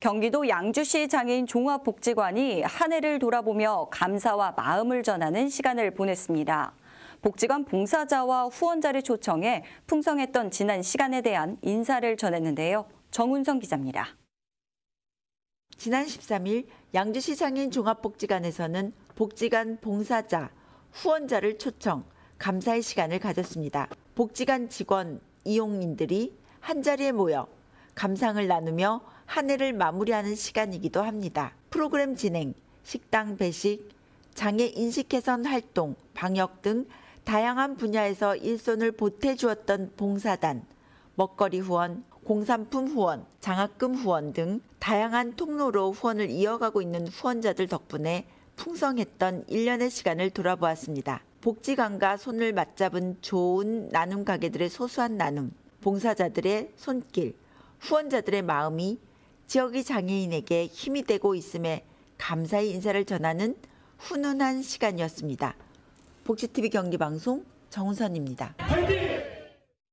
경기도 양주시 장애인 종합복지관이 한 해를 돌아보며 감사와 마음을 전하는 시간을 보냈습니다. 복지관 봉사자와 후원자를 초청해 풍성했던 지난 시간에 대한 인사를 전했는데요. 정운성 기자입니다. 지난 13일 양주시 장애인 종합복지관에서는 복지관 봉사자, 후원자를 초청, 감사의 시간을 가졌습니다. 복지관 직원, 이용인들이 한자리에 모여 감상을 나누며 한 해를 마무리하는 시간이기도 합니다. 프로그램 진행, 식당 배식, 장애 인식 개선 활동, 방역 등 다양한 분야에서 일손을 보태주었던 봉사단, 먹거리 후원, 공산품 후원, 장학금 후원 등 다양한 통로로 후원을 이어가고 있는 후원자들 덕분에 풍성했던 1년의 시간을 돌아보았습니다. 복지관과 손을 맞잡은 좋은 나눔 가게들의 소소한 나눔, 봉사자들의 손길, 후원자들의 마음이 지역의 장애인에게 힘이 되고 있음에 감사의 인사를 전하는 훈훈한 시간이었습니다. 복지TV 경기방송 정은선입니다. 파이팅!